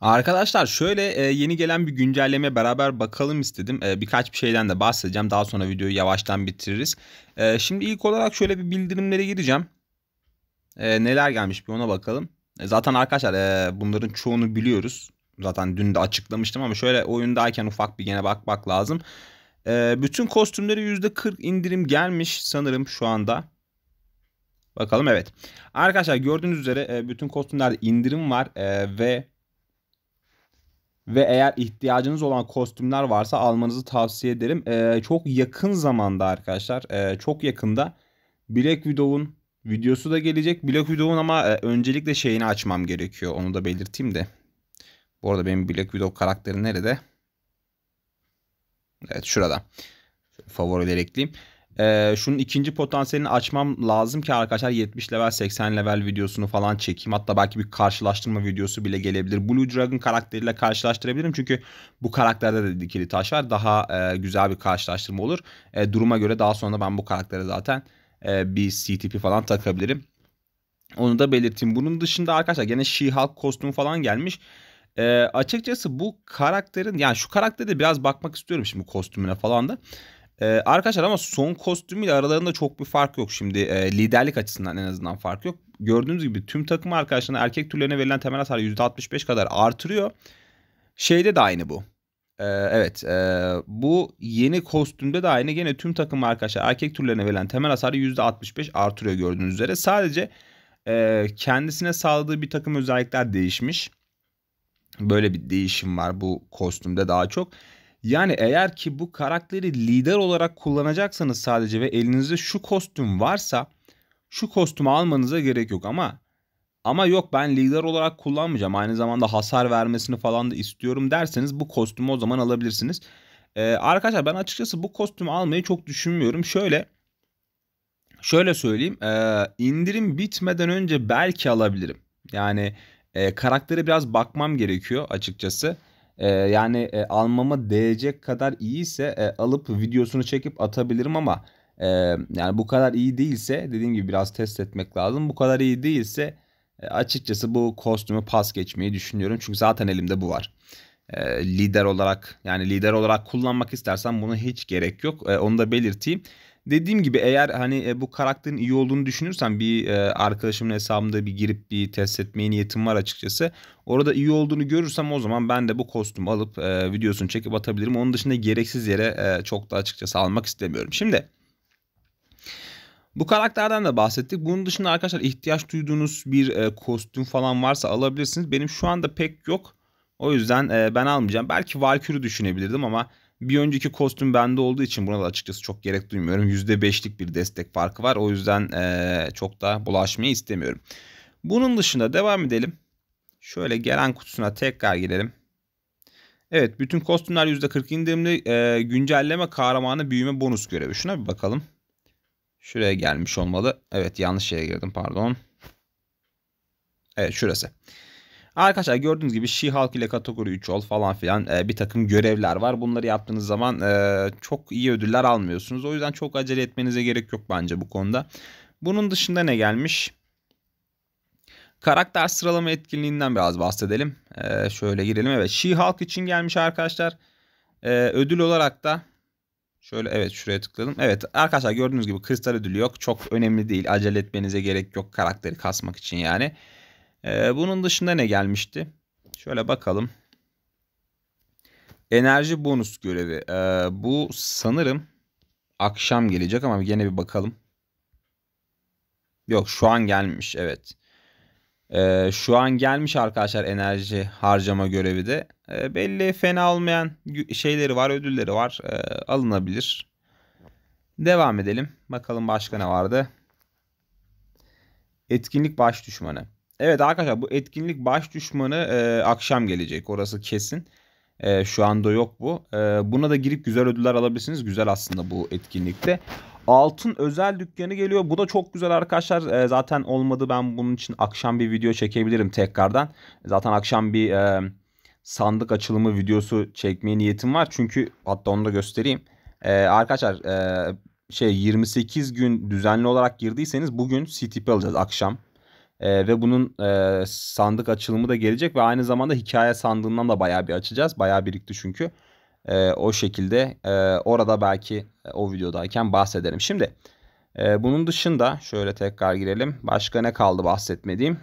Arkadaşlar şöyle e, yeni gelen bir güncelleme beraber bakalım istedim. E, birkaç bir şeyden de bahsedeceğim. Daha sonra videoyu yavaştan bitiririz. E, şimdi ilk olarak şöyle bir bildirimlere gireceğim. E, neler gelmiş bir ona bakalım. E, zaten arkadaşlar e, bunların çoğunu biliyoruz. Zaten dün de açıklamıştım ama şöyle oyundayken ufak bir gene bakmak lazım. E, bütün kostümlere %40 indirim gelmiş sanırım şu anda. Bakalım evet. Arkadaşlar gördüğünüz üzere e, bütün kostümlerde indirim var e, ve ve eğer ihtiyacınız olan kostümler varsa almanızı tavsiye ederim. Ee, çok yakın zamanda arkadaşlar e, çok yakında Black Widow'un videosu da gelecek. Black Widow'un ama e, öncelikle şeyini açmam gerekiyor onu da belirteyim de. Bu arada benim Black Widow karakteri nerede? Evet şurada. Favorileri ekleyeyim e, şunun ikinci potansiyelini açmam lazım ki arkadaşlar 70 level 80 level videosunu falan çekeyim. Hatta belki bir karşılaştırma videosu bile gelebilir. Blue Dragon karakteriyle karşılaştırabilirim. Çünkü bu karakterde de dikili taş var. Daha e, güzel bir karşılaştırma olur. E, duruma göre daha sonra ben bu karaktere zaten e, bir CTP falan takabilirim. Onu da belirteyim. Bunun dışında arkadaşlar gene She-Hulk kostümü falan gelmiş. E, açıkçası bu karakterin yani şu karaktere de biraz bakmak istiyorum şimdi kostümüne falan da. Ee, arkadaşlar ama son kostümüyle aralarında çok bir fark yok şimdi. E, liderlik açısından en azından fark yok. Gördüğünüz gibi tüm takım arkadaşlarına erkek türlerine verilen temel hasar %65 kadar artırıyor. Şeyde de aynı bu. Ee, evet e, bu yeni kostümde de aynı. Gene tüm takım arkadaşlar erkek türlerine verilen temel hasarı %65 artırıyor gördüğünüz üzere. Sadece e, kendisine sağladığı bir takım özellikler değişmiş. Böyle bir değişim var bu kostümde daha çok. Yani eğer ki bu karakteri lider olarak kullanacaksanız sadece ve elinizde şu kostüm varsa şu kostümü almanıza gerek yok ama ama yok ben lider olarak kullanmayacağım. Aynı zamanda hasar vermesini falan da istiyorum derseniz bu kostümü o zaman alabilirsiniz. Ee, arkadaşlar ben açıkçası bu kostümü almayı çok düşünmüyorum. Şöyle şöyle söyleyeyim. E, indirim bitmeden önce belki alabilirim. Yani e, karaktere biraz bakmam gerekiyor açıkçası e, yani e, almama değecek kadar iyiyse e, alıp videosunu çekip atabilirim ama e, yani bu kadar iyi değilse dediğim gibi biraz test etmek lazım. Bu kadar iyi değilse e, açıkçası bu kostümü pas geçmeyi düşünüyorum. Çünkü zaten elimde bu var. E, lider olarak yani lider olarak kullanmak istersen buna hiç gerek yok. E, onu da belirteyim dediğim gibi eğer hani e, bu karakterin iyi olduğunu düşünürsen bir e, arkadaşımın hesabında bir girip bir test etmeye niyetim var açıkçası. Orada iyi olduğunu görürsem o zaman ben de bu kostüm alıp e, videosunu çekip atabilirim. Onun dışında gereksiz yere çok da açıkçası almak istemiyorum. Şimdi bu karakterden de bahsettik. Bunun dışında arkadaşlar ihtiyaç duyduğunuz bir kostüm falan varsa alabilirsiniz. Benim şu anda pek yok. O yüzden ben almayacağım. Belki Valkyrie düşünebilirdim ama bir önceki kostüm bende olduğu için buna da açıkçası çok gerek duymuyorum. %5'lik bir destek farkı var. O yüzden ee, çok da bulaşmayı istemiyorum. Bunun dışında devam edelim. Şöyle gelen kutusuna tekrar gidelim Evet bütün kostümler %40 indirimli. E, güncelleme kahramanı büyüme bonus görevi. Şuna bir bakalım. Şuraya gelmiş olmalı. Evet yanlış yere girdim pardon. Evet şurası. Arkadaşlar gördüğünüz gibi She-Hulk ile kategori 3 ol falan filan e, bir takım görevler var. Bunları yaptığınız zaman e, çok iyi ödüller almıyorsunuz. O yüzden çok acele etmenize gerek yok bence bu konuda. Bunun dışında ne gelmiş? Karakter sıralama etkinliğinden biraz bahsedelim. E, şöyle girelim. Evet She-Hulk için gelmiş arkadaşlar. E, ödül olarak da Şöyle evet şuraya tıkladım. Evet arkadaşlar gördüğünüz gibi kristal ödülü yok. Çok önemli değil. Acele etmenize gerek yok karakteri kasmak için yani. Ee, bunun dışında ne gelmişti? Şöyle bakalım. Enerji bonus görevi. Ee, bu sanırım akşam gelecek ama gene bir bakalım. Yok şu an gelmiş evet. Ee, şu an gelmiş arkadaşlar enerji harcama görevi de. Ee, belli fena olmayan şeyleri var ödülleri var ee, alınabilir. Devam edelim. Bakalım başka ne vardı. Etkinlik baş düşmanı. Evet arkadaşlar bu etkinlik baş düşmanı e, akşam gelecek. Orası kesin. E, şu anda yok bu. E, buna da girip güzel ödüller alabilirsiniz. Güzel aslında bu etkinlikte. Altın özel dükkanı geliyor. Bu da çok güzel arkadaşlar. E, zaten olmadı ben bunun için akşam bir video çekebilirim tekrardan. Zaten akşam bir e, sandık açılımı videosu çekmeye niyetim var. Çünkü hatta onu da göstereyim. E, arkadaşlar e, şey 28 gün düzenli olarak girdiyseniz bugün CTP alacağız akşam. E, ve bunun e, sandık açılımı da gelecek ve aynı zamanda hikaye sandığından da bayağı bir açacağız. Bayağı birikti çünkü. E, o şekilde e, orada belki o videodayken bahsederim. Şimdi e, bunun dışında şöyle tekrar girelim. Başka ne kaldı bahsetmediğim?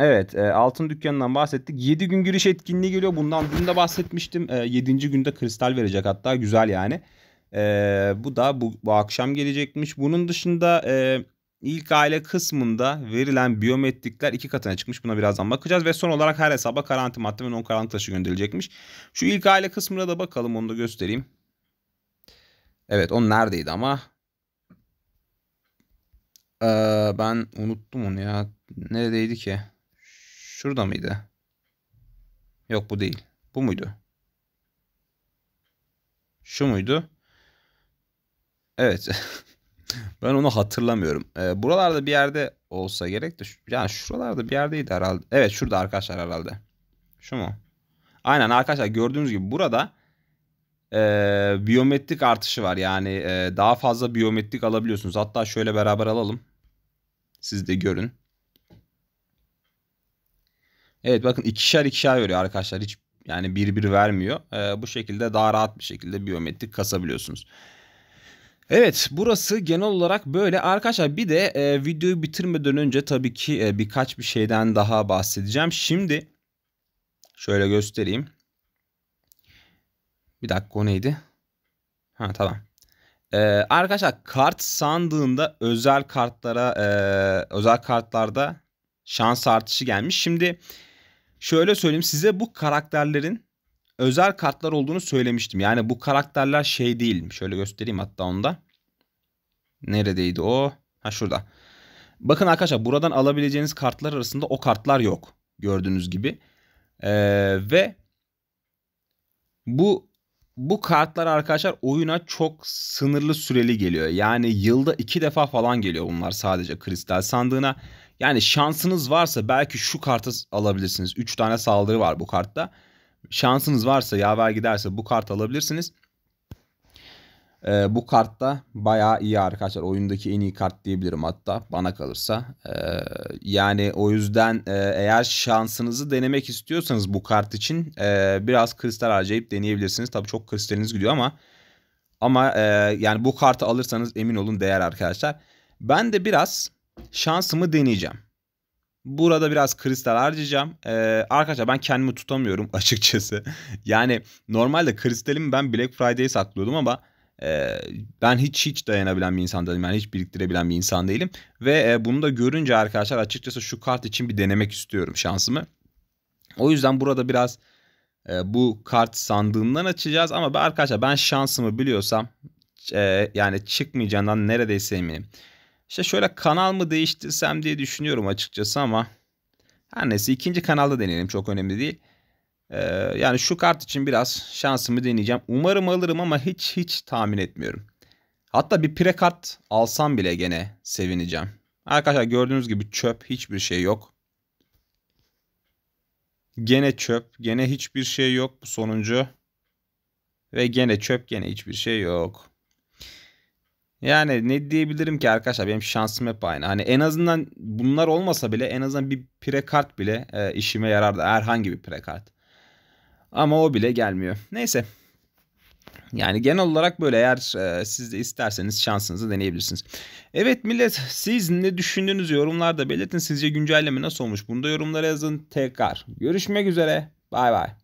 Evet e, altın dükkanından bahsettik. 7 gün giriş etkinliği geliyor. Bundan dün de bahsetmiştim. E, 7. günde kristal verecek hatta güzel yani. E, bu da bu, bu akşam gelecekmiş. Bunun dışında e, ilk aile kısmında verilen biyometrikler iki katına çıkmış. Buna birazdan bakacağız. Ve son olarak her hesaba karanti madde ve non karanlık taşı gönderilecekmiş. Şu ilk aile kısmına da bakalım onu da göstereyim. Evet o neredeydi ama. Ee, ben unuttum onu ya. Neredeydi ki? Şurada mıydı? Yok bu değil. Bu muydu? Şu muydu? Evet. ben onu hatırlamıyorum. Ee, buralarda bir yerde olsa gerek de yani şuralarda bir yerdeydi herhalde. Evet şurada arkadaşlar herhalde. Şu mu? Aynen arkadaşlar gördüğünüz gibi burada e, biyometrik artışı var. Yani e, daha fazla biyometrik alabiliyorsunuz. Hatta şöyle beraber alalım. Siz de görün. Evet bakın ikişer ikişer veriyor arkadaşlar. Hiç yani bir bir vermiyor. E, bu şekilde daha rahat bir şekilde biyometrik kasabiliyorsunuz. Evet burası genel olarak böyle. Arkadaşlar bir de e, videoyu bitirmeden önce tabii ki e, birkaç bir şeyden daha bahsedeceğim. Şimdi şöyle göstereyim. Bir dakika o neydi? Ha tamam. Ee, arkadaşlar kart sandığında özel kartlara e, özel kartlarda şans artışı gelmiş. Şimdi şöyle söyleyeyim size bu karakterlerin özel kartlar olduğunu söylemiştim. Yani bu karakterler şey değil. Şöyle göstereyim hatta onda. Neredeydi o? Ha şurada. Bakın arkadaşlar buradan alabileceğiniz kartlar arasında o kartlar yok. Gördüğünüz gibi. Ee, ve bu bu kartlar arkadaşlar oyuna çok sınırlı süreli geliyor. Yani yılda iki defa falan geliyor bunlar sadece kristal sandığına. Yani şansınız varsa belki şu kartı alabilirsiniz. Üç tane saldırı var bu kartta şansınız varsa yaver giderse bu kart alabilirsiniz. E, bu kart da bayağı iyi arkadaşlar. Oyundaki en iyi kart diyebilirim hatta bana kalırsa. E, yani o yüzden e, eğer şansınızı denemek istiyorsanız bu kart için e, biraz kristal harcayıp deneyebilirsiniz. Tabii çok kristaliniz gidiyor ama ama e, yani bu kartı alırsanız emin olun değer arkadaşlar. Ben de biraz şansımı deneyeceğim. Burada biraz kristal harcayacağım. Ee, arkadaşlar ben kendimi tutamıyorum açıkçası. yani normalde kristalimi ben Black Friday'e saklıyordum ama e, ben hiç hiç dayanabilen bir insan değilim. Yani hiç biriktirebilen bir insan değilim. Ve e, bunu da görünce arkadaşlar açıkçası şu kart için bir denemek istiyorum şansımı. O yüzden burada biraz e, bu kart sandığından açacağız. Ama ben, arkadaşlar ben şansımı biliyorsam e, yani çıkmayacağından neredeyse eminim. İşte şöyle kanal mı değiştirsem diye düşünüyorum açıkçası ama her neyse ikinci kanalda deneyelim çok önemli değil. Ee, yani şu kart için biraz şansımı deneyeceğim. Umarım alırım ama hiç hiç tahmin etmiyorum. Hatta bir pre kart alsam bile gene sevineceğim. Arkadaşlar gördüğünüz gibi çöp hiçbir şey yok. Gene çöp gene hiçbir şey yok bu sonuncu. Ve gene çöp gene hiçbir şey yok. Yani ne diyebilirim ki arkadaşlar benim şansım hep aynı. Hani en azından bunlar olmasa bile en azından bir prekart bile e, işime yarardı. Herhangi bir prekart. Ama o bile gelmiyor. Neyse. Yani genel olarak böyle eğer e, siz de isterseniz şansınızı deneyebilirsiniz. Evet millet siz ne düşündüğünüzü yorumlarda belirtin. Sizce güncelleme nasıl olmuş? Bunu da yorumlara yazın. Tekrar görüşmek üzere. Bay bay.